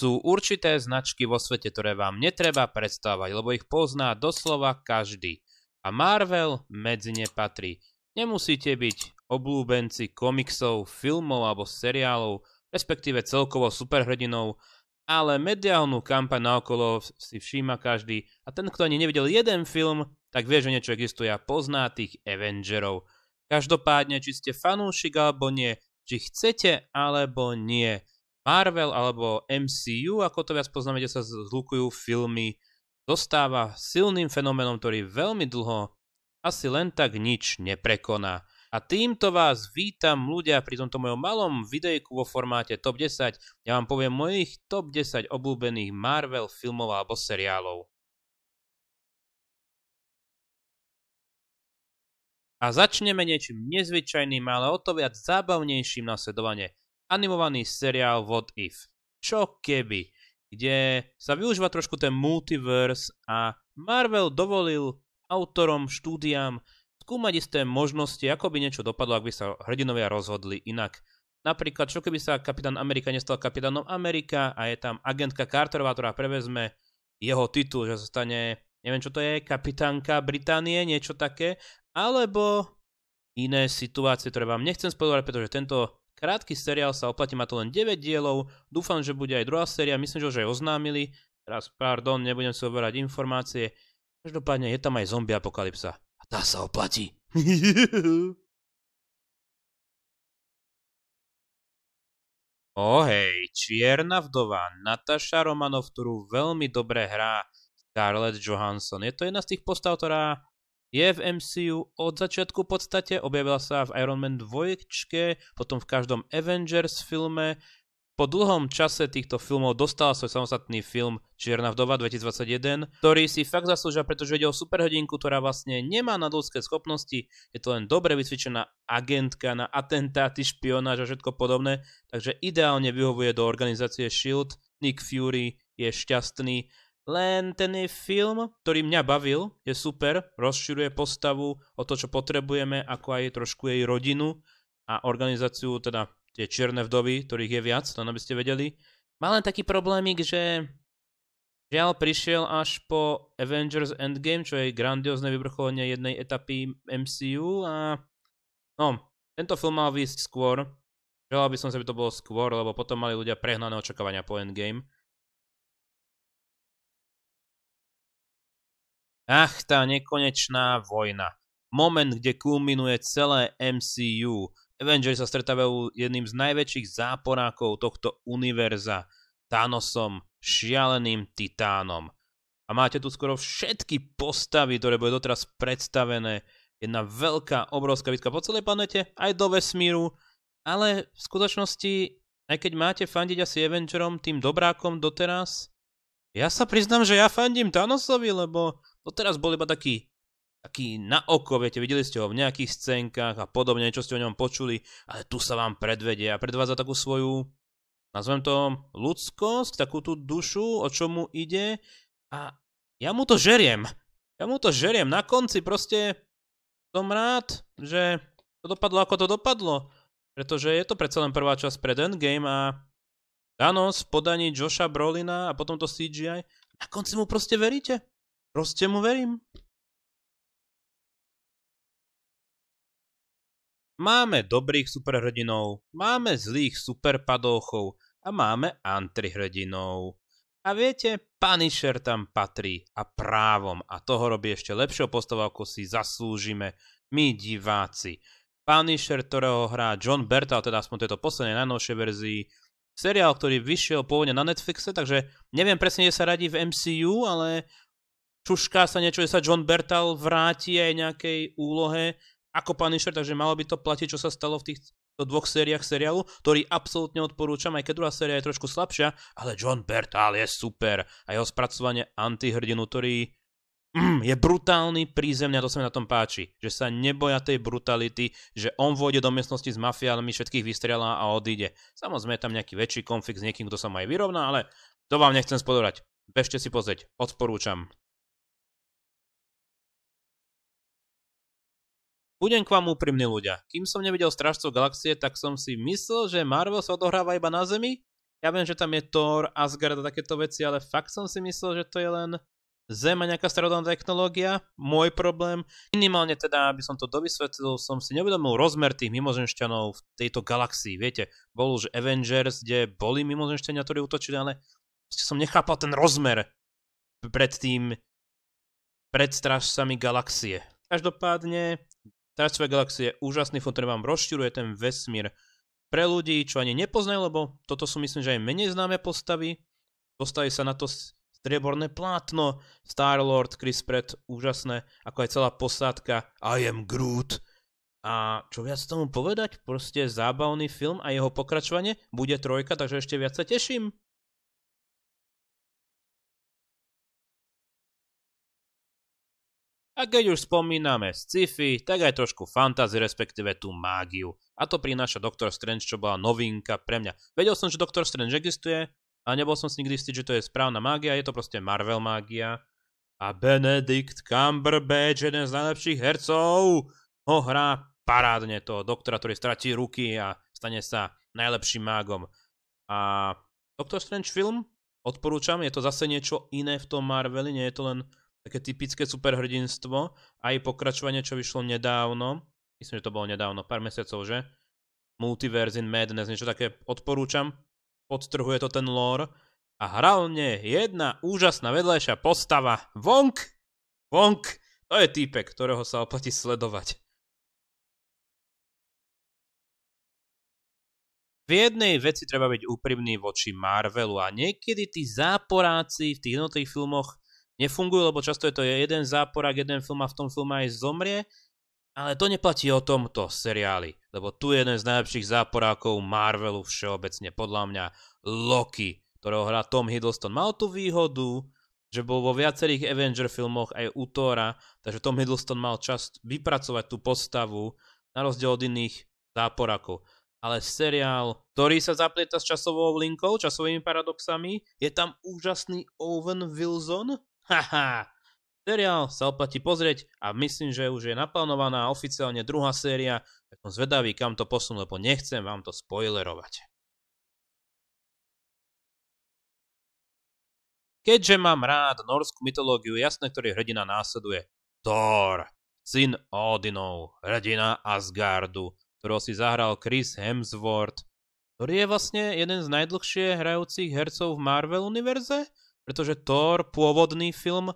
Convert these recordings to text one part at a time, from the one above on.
Sú určité značky vo svete, ktoré vám netreba predstavovať, lebo ich pozná doslova každý. A Marvel medzi ne patrí. Nemusíte byť oblúbenci komiksov, filmov alebo seriálov, respektíve celkovo superhrdinov, ale mediálnu kampaň naokolo si všíma každý a ten, kto ani nevidel jeden film, tak vie, že niečo existuje a pozná tých Avengerov. Každopádne, či ste fanúšik alebo nie, či chcete alebo nie, Marvel alebo MCU, ako to viac poznáme, kde sa zlukujú filmy, zostáva silným fenoménom, ktorý veľmi dlho asi len tak nič neprekoná. A týmto vás vítam ľudia pri tomto mojom malom videjku vo formáte TOP 10. Ja vám poviem mojich TOP 10 obľúbených Marvel filmov alebo seriálov. A začneme niečím nezvyčajným, ale o to viac zábavnejším na animovaný seriál What If. Čo keby? Kde sa využíva trošku ten multiverse a Marvel dovolil autorom, štúdiám skúmať isté možnosti, ako by niečo dopadlo, ak by sa hrdinovia rozhodli inak. Napríklad, čo keby sa kapitán Amerika nestal kapitánom Amerika a je tam agentka Carterová, ktorá prevezme jeho titul, že zostane, neviem čo to je, kapitánka Británie, niečo také, alebo iné situácie, ktoré vám nechcem spodovať, pretože tento Krátky seriál sa oplatí, má to len 9 dielov, dúfam, že bude aj druhá séria, myslím, že už aj oznámili, teraz pardon, nebudem si oberať informácie. Každopádne je tam aj zombie apokalypsa. A tá sa oplatí. oh hej, čierna vdova, Natasha Romanov, ktorú veľmi dobre hrá Scarlett Johansson. Je to jedna z tých postav, ktorá je v MCU od začiatku v podstate, objavila sa v Iron Man 2, potom v každom Avengers filme. Po dlhom čase týchto filmov dostala svoj samostatný film Čierna vdova 2021, ktorý si fakt zaslúžia, pretože ide o superhodinku, ktorá vlastne nemá nadľudské schopnosti, je to len dobre vycvičená agentka na atentáty, špionáž a všetko podobné, takže ideálne vyhovuje do organizácie SHIELD, Nick Fury je šťastný len ten je film, ktorý mňa bavil, je super, rozširuje postavu o to, čo potrebujeme, ako aj trošku jej rodinu a organizáciu, teda tie čierne vdovy, ktorých je viac, to aby ste vedeli. Má len taký problémik, že žiaľ prišiel až po Avengers Endgame, čo je grandiózne vyvrcholenie jednej etapy MCU a no, tento film mal výsť skôr. Želal by som, by to bolo skôr, lebo potom mali ľudia prehnané očakávania po Endgame Ach, tá nekonečná vojna. Moment, kde kulminuje celé MCU. Avengers sa stretávajú jedným z najväčších záporákov tohto univerza. Thanosom, šialeným titánom. A máte tu skoro všetky postavy, ktoré boli doteraz predstavené. Jedna veľká, obrovská bitka po celej planete, aj do vesmíru. Ale v skutočnosti, aj keď máte fandiť asi Avengerom, tým dobrákom doteraz, ja sa priznám, že ja fandím Thanosovi, lebo No teraz bol iba taký taký na oko, viete, videli ste ho v nejakých scénkach a podobne, čo ste o ňom počuli, ale tu sa vám predvedie a predvádza takú svoju, nazvem to, ľudskosť, takú tú dušu, o čo mu ide a ja mu to žeriem. Ja mu to žeriem. Na konci proste som rád, že to dopadlo ako to dopadlo, pretože je to predsa len prvá časť pred Endgame a Thanos v podaní Josha Brolina a potom to CGI, na konci mu proste veríte. Proste mu verím. Máme dobrých superhrdinov, máme zlých superpadochov a máme antrihrdinov. A viete, Punisher tam patrí a právom a toho robí ešte lepšou postavou, ako si zaslúžime my diváci. Punisher, ktorého hrá John Bertal, teda aspoň tejto poslednej najnovšej verzii, seriál, ktorý vyšiel pôvodne na Netflixe, takže neviem presne, kde sa radí v MCU, ale čušká sa niečo, že sa John Bertal vráti aj nejakej úlohe ako Punisher, takže malo by to platiť, čo sa stalo v tých dvoch sériách seriálu, ktorý absolútne odporúčam, aj keď druhá séria je trošku slabšia, ale John Bertal je super a jeho spracovanie antihrdinu, ktorý mm, je brutálny, prízemný a to sa mi na tom páči, že sa neboja tej brutality, že on vôjde do miestnosti s mafiálmi všetkých vystrelá a odíde. Samozrejme je tam nejaký väčší konflikt s niekým, kto sa mu aj vyrovná, ale to vám nechcem spodorať. Bežte si pozrieť, odporúčam. Budem k vám úprimný ľudia. Kým som nevidel Strážcov galaxie, tak som si myslel, že Marvel sa odohráva iba na Zemi. Ja viem, že tam je Thor, Asgard a takéto veci, ale fakt som si myslel, že to je len Zem a nejaká starodávna technológia. Môj problém. Minimálne teda, aby som to dovysvetlil, som si neuvedomil rozmer tých mimozenšťanov v tejto galaxii. Viete, bol už Avengers, kde boli mimozenšťania, ktorí utočili, ale som nechápal ten rozmer pred tým pred strážcami galaxie. Každopádne, Trek Galaxy je úžasný film, ktorý vám rozširuje ten vesmír pre ľudí, čo ani nepoznajú, lebo toto sú myslím, že aj menej známe postavy. Dostali sa na to strieborné plátno, Star-Lord, Chris Pratt, úžasné, ako aj celá posádka I am Groot. A čo viac tomu povedať? Proste zábavný film a jeho pokračovanie bude trojka, takže ešte viac sa teším. A keď už spomíname sci-fi, tak aj trošku fantasy, respektíve tú mágiu. A to prináša Doctor Strange, čo bola novinka pre mňa. Vedel som, že Doctor Strange existuje, a nebol som si nikdy istý, že to je správna mágia, je to proste Marvel mágia. A Benedict Cumberbatch, jeden z najlepších hercov, ho hrá parádne to doktora, ktorý stratí ruky a stane sa najlepším mágom. A Doctor Strange film odporúčam, je to zase niečo iné v tom Marveli, nie je to len také typické superhrdinstvo, aj pokračovanie, čo vyšlo nedávno, myslím, že to bolo nedávno, pár mesiacov, že? Multiverse in Madness, niečo také odporúčam, podtrhuje to ten lore a hravne jedna úžasná vedľajšia postava, Vonk! Vonk! To je týpek, ktorého sa oplatí sledovať. V jednej veci treba byť úprimný voči Marvelu a niekedy tí záporáci v tých jednotlivých filmoch nefungujú, lebo často je to jeden záporak, jeden film a v tom filme aj zomrie. Ale to neplatí o tomto seriáli, lebo tu je jeden z najlepších záporákov Marvelu všeobecne, podľa mňa Loki, ktorého hrá Tom Hiddleston. Mal tú výhodu, že bol vo viacerých Avenger filmoch aj u Thora, takže Tom Hiddleston mal čas vypracovať tú postavu na rozdiel od iných záporakov. Ale seriál, ktorý sa zaplieta s časovou linkou, časovými paradoxami, je tam úžasný Owen Wilson, Haha. Seriál sa oplatí pozrieť a myslím, že už je naplánovaná oficiálne druhá séria, tak som zvedavý, kam to posunú, lebo nechcem vám to spoilerovať. Keďže mám rád norskú mytológiu, jasné, ktorý hrdina následuje. Thor, syn Odinov, hrdina Asgardu, ktorého si zahral Chris Hemsworth, ktorý je vlastne jeden z najdlhšie hrajúcich hercov v Marvel univerze pretože Thor, pôvodný film,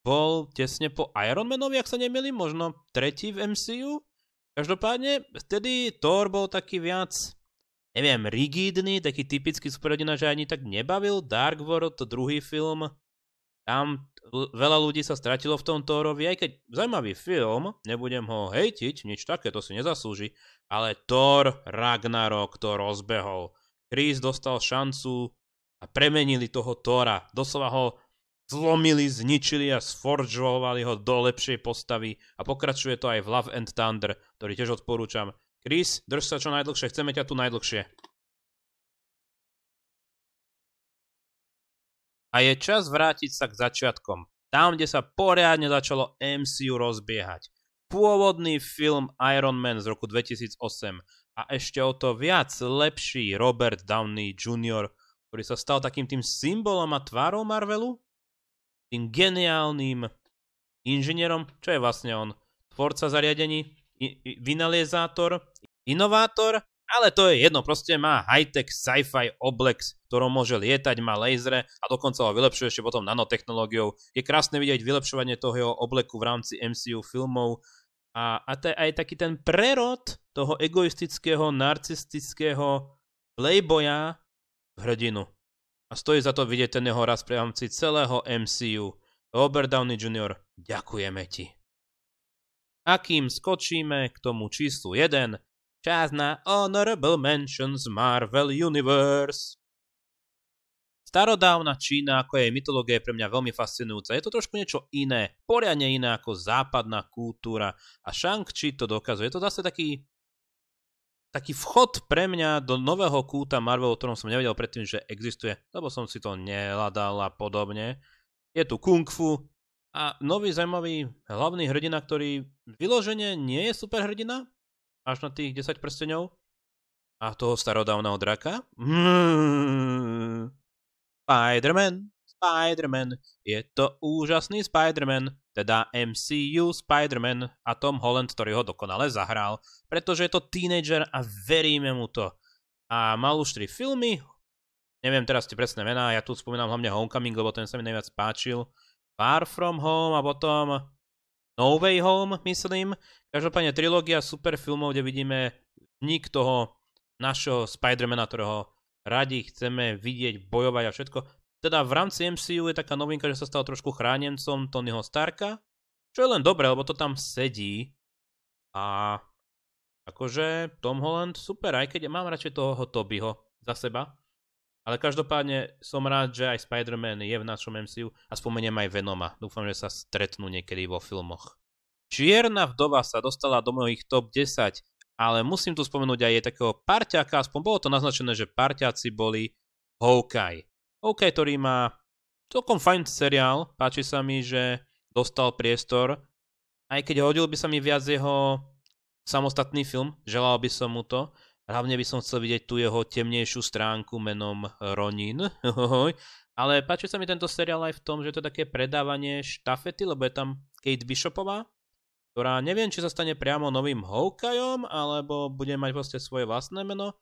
bol tesne po Manovi, ak sa nemili, možno tretí v MCU. Každopádne, vtedy Thor bol taký viac, neviem, rigidný, taký typický superhrdina, že ani tak nebavil. Dark World, to druhý film, tam veľa ľudí sa stratilo v tom Thorovi, aj keď zaujímavý film, nebudem ho hejtiť, nič také, to si nezaslúži, ale Thor Ragnarok to rozbehol. Chris dostal šancu a premenili toho Tóra. Doslova ho zlomili, zničili a sforžovali ho do lepšej postavy a pokračuje to aj v Love and Thunder, ktorý tiež odporúčam. Chris, drž sa čo najdlhšie, chceme ťa tu najdlhšie. A je čas vrátiť sa k začiatkom, tam, kde sa poriadne začalo MCU rozbiehať. Pôvodný film Iron Man z roku 2008 a ešte o to viac lepší Robert Downey Jr., ktorý sa stal takým tým symbolom a tvárou Marvelu, tým geniálnym inžinierom, čo je vlastne on, tvorca zariadení, vynaliezátor, inovátor, ale to je jedno, proste má high-tech sci-fi oblex, ktorom môže lietať, má lasery a dokonca ho vylepšuje ešte potom nanotechnológiou. Je krásne vidieť vylepšovanie toho jeho obleku v rámci MCU filmov a, a je aj taký ten prerod toho egoistického, narcistického playboya hrdinu. A stojí za to vidieť ten jeho raz v celého MCU. Robert Downey Jr., ďakujeme ti. A kým skočíme k tomu číslu 1, čas na Honorable Mentions Marvel Universe. Starodávna Čína ako jej mytológia je pre mňa veľmi fascinujúca. Je to trošku niečo iné, poriadne iné ako západná kultúra a Shang-Chi to dokazuje. Je to zase taký taký vchod pre mňa do nového kúta Marvel, o ktorom som nevedel predtým, že existuje, lebo som si to neladal a podobne. Je tu kung fu a nový zaujímavý hlavný hrdina, ktorý vyloženie nie je super hrdina, až na tých 10 prsteňov a toho starodávneho draka. Mm. Spider-Man, Spider-Man, je to úžasný Spider-Man teda MCU, Spider-Man a Tom Holland, ktorý ho dokonale zahral, pretože je to Teenager a veríme mu to. A mal už tri filmy, neviem teraz tie presné mená, ja tu spomínam hlavne Homecoming, lebo ten sa mi najviac páčil, Far From Home a potom No Way Home, myslím. Každopádne trilógia super filmov, kde vidíme vnik toho našho Spider-Mana, ktorého radi chceme vidieť, bojovať a všetko. Teda v rámci MCU je taká novinka, že sa stal trošku chránencom Tonyho Starka, čo je len dobré, lebo to tam sedí. A akože Tom Holland super, aj keď mám radšej toho Tobyho za seba. Ale každopádne som rád, že aj Spider-Man je v našom MCU a spomeniem aj Venoma. Dúfam, že sa stretnú niekedy vo filmoch. Čierna vdova sa dostala do mojich top 10, ale musím tu spomenúť aj takého parťáka, aspoň bolo to naznačené, že parťáci boli Hawkeye. OK, ktorý má celkom fajn seriál, páči sa mi, že dostal priestor, aj keď hodil by sa mi viac jeho samostatný film, želal by som mu to. Hlavne by som chcel vidieť tú jeho temnejšiu stránku menom Ronin. Ale páči sa mi tento seriál aj v tom, že to je také predávanie štafety, lebo je tam Kate Bishopová, ktorá neviem, či sa stane priamo novým Hawkeyeom, alebo bude mať vlastne svoje vlastné meno.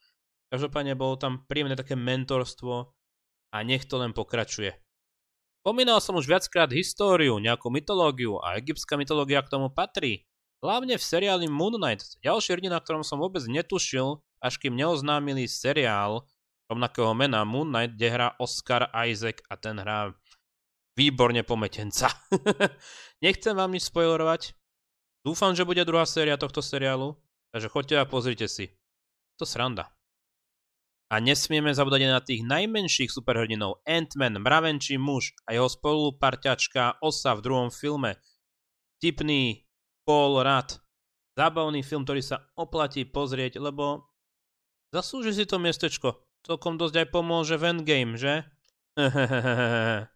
Každopádne bolo tam príjemné také mentorstvo a nech to len pokračuje. Pomínal som už viackrát históriu, nejakú mytológiu a egyptská mytológia k tomu patrí. Hlavne v seriáli Moon Knight, ďalší hrdina, na ktorom som vôbec netušil, až kým neoznámili seriál rovnakého mena Moon Knight, kde hrá Oscar Isaac a ten hrá výborne pometenca. Nechcem vám nič spoilerovať. Dúfam, že bude druhá séria tohto seriálu, takže choďte a pozrite si. To sranda. A nesmieme zabúdať na tých najmenších superhrdinov, Ant-Man, Mravenčí muž a jeho spoluparťačka Osa v druhom filme. Tipný Paul Rudd. Zábavný film, ktorý sa oplatí pozrieť, lebo zaslúži si to miestečko. Celkom dosť aj pomôže v Endgame, že?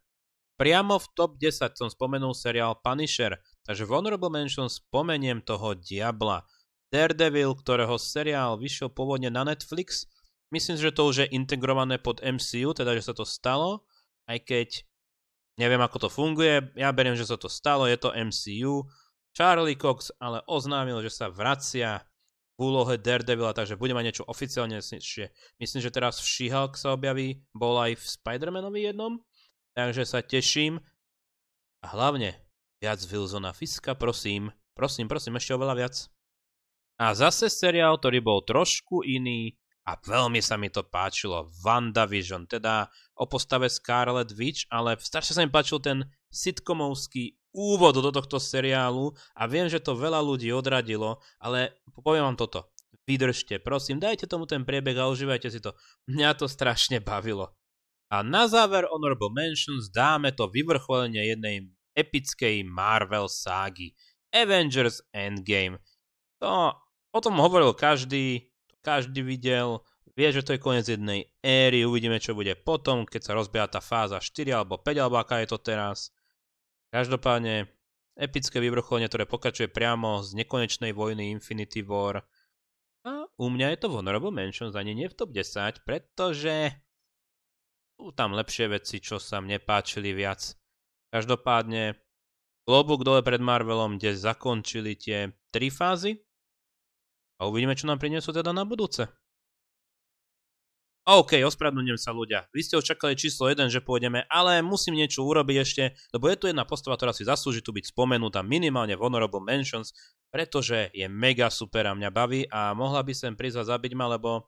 Priamo v top 10 som spomenul seriál Punisher, takže v Honorable Mention spomeniem toho Diabla. Daredevil, ktorého seriál vyšiel pôvodne na Netflix – Myslím si, že to už je integrované pod MCU, teda že sa to stalo, aj keď neviem ako to funguje, ja beriem, že sa to stalo, je to MCU. Charlie Cox ale oznámil, že sa vracia v úlohe Daredevila, takže bude mať niečo oficiálne. Myslím, že teraz v she sa objaví, bol aj v Spider-Manovi jednom, takže sa teším. A hlavne viac Wilsona Fiska, prosím. Prosím, prosím, ešte oveľa viac. A zase seriál, ktorý bol trošku iný, a veľmi sa mi to páčilo. WandaVision, teda o postave Scarlet Witch, ale strašne sa mi páčil ten sitcomovský úvod do tohto seriálu a viem, že to veľa ľudí odradilo, ale poviem vám toto. Vydržte, prosím, dajte tomu ten priebeh a užívajte si to. Mňa to strašne bavilo. A na záver Honorable Mentions dáme to vyvrcholenie jednej epickej Marvel ságy. Avengers Endgame. To, o tom hovoril každý, každý videl, vie, že to je koniec jednej éry, uvidíme, čo bude potom, keď sa rozbieha tá fáza 4 alebo 5, alebo aká je to teraz. Každopádne, epické vyvrcholenie, ktoré pokračuje priamo z nekonečnej vojny Infinity War. A u mňa je to v Honorable Mentions, ani nie v top 10, pretože sú tam lepšie veci, čo sa mne páčili viac. Každopádne, klobúk dole pred Marvelom, kde zakončili tie tri fázy, a uvidíme, čo nám prinesú teda na budúce. OK, ospravedlňujem sa ľudia. Vy ste očakali číslo 1, že pôjdeme, ale musím niečo urobiť ešte, lebo je tu jedna postava, ktorá si zaslúži tu byť spomenutá minimálne v Honorable Mentions, pretože je mega super a mňa baví a mohla by sem prísť a zabiť ma, lebo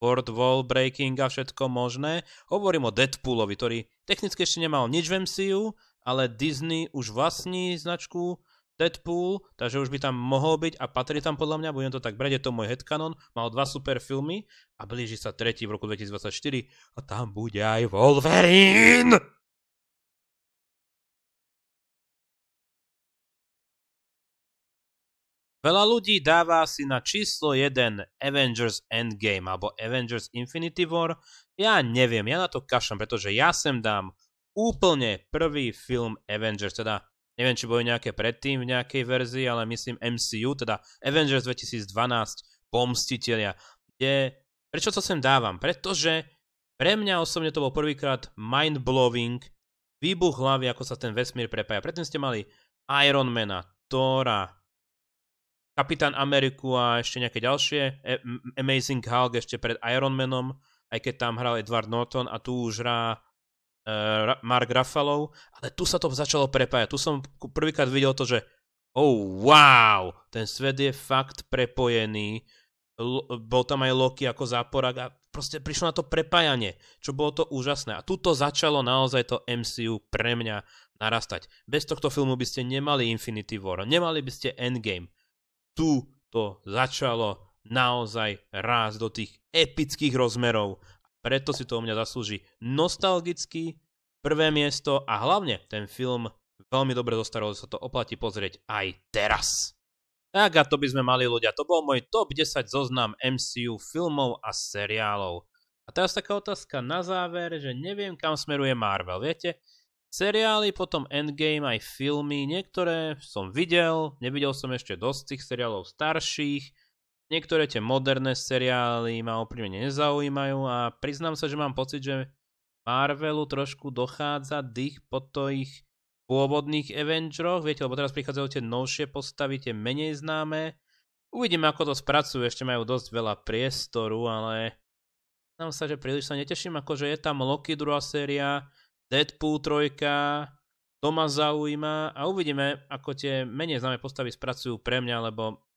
World Wall Breaking a všetko možné. Hovorím o Deadpoolovi, ktorý technicky ešte nemal nič v MCU, ale Disney už vlastní značku Deadpool, takže už by tam mohol byť a patrí tam podľa mňa, budem to tak brať, je to môj headcanon, mal dva super filmy a blíži sa tretí v roku 2024 a tam bude aj Wolverine! Veľa ľudí dáva si na číslo 1 Avengers Endgame alebo Avengers Infinity War. Ja neviem, ja na to kašam, pretože ja sem dám úplne prvý film Avengers, teda Neviem, či boli nejaké predtým v nejakej verzii, ale myslím MCU, teda Avengers 2012, Pomstitelia. Je, prečo to sem dávam? Pretože pre mňa osobne to bol prvýkrát mind-blowing výbuch hlavy, ako sa ten vesmír prepája. Predtým ste mali Ironmana, Thora, Kapitán Ameriku a ešte nejaké ďalšie, e, Amazing Hulk ešte pred Ironmanom, aj keď tam hral Edward Norton a tu už hrá E, Mark Ruffalo, ale tu sa to začalo prepájať. Tu som prvýkrát videl to, že oh wow, ten svet je fakt prepojený. L- bol tam aj Loki ako záporak a proste prišlo na to prepájanie, čo bolo to úžasné. A tuto začalo naozaj to MCU pre mňa narastať. Bez tohto filmu by ste nemali Infinity War, nemali by ste Endgame. Tu to začalo naozaj rásť do tých epických rozmerov preto si to u mňa zaslúži nostalgicky prvé miesto a hlavne ten film veľmi dobre zostarol, sa to oplatí pozrieť aj teraz. Tak a to by sme mali ľudia. To bol môj top 10 zoznam MCU filmov a seriálov. A teraz taká otázka na záver, že neviem kam smeruje Marvel, viete? Seriály, potom Endgame, aj filmy, niektoré som videl, nevidel som ešte dosť tých seriálov starších, Niektoré tie moderné seriály ma oprímne nezaujímajú a priznám sa, že mám pocit, že Marvelu trošku dochádza dých po to ich pôvodných Avengeroch, viete, lebo teraz prichádzajú tie novšie postavy, tie menej známe. Uvidíme, ako to spracujú, ešte majú dosť veľa priestoru, ale priznám sa, že príliš sa neteším, akože je tam Loki druhá séria, Deadpool 3, to ma zaujíma a uvidíme, ako tie menej známe postavy spracujú pre mňa, lebo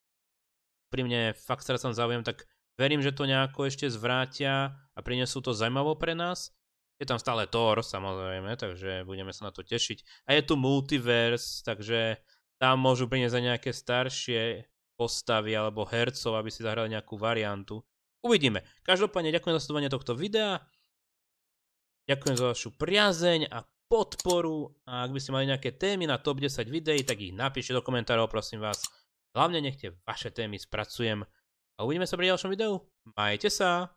pri mne fakt teraz som záujem, tak verím, že to nejako ešte zvrátia a prinesú to zaujímavo pre nás. Je tam stále Thor, samozrejme, takže budeme sa na to tešiť. A je tu Multiverse, takže tam môžu priniesť aj nejaké staršie postavy alebo hercov, aby si zahrali nejakú variantu. Uvidíme. Každopádne ďakujem za sledovanie tohto videa. Ďakujem za vašu priazeň a podporu a ak by ste mali nejaké témy na top 10 videí, tak ich napíšte do komentárov, prosím vás. Hlavne nech tie vaše témy spracujem a uvidíme sa pri ďalšom videu. Majte sa!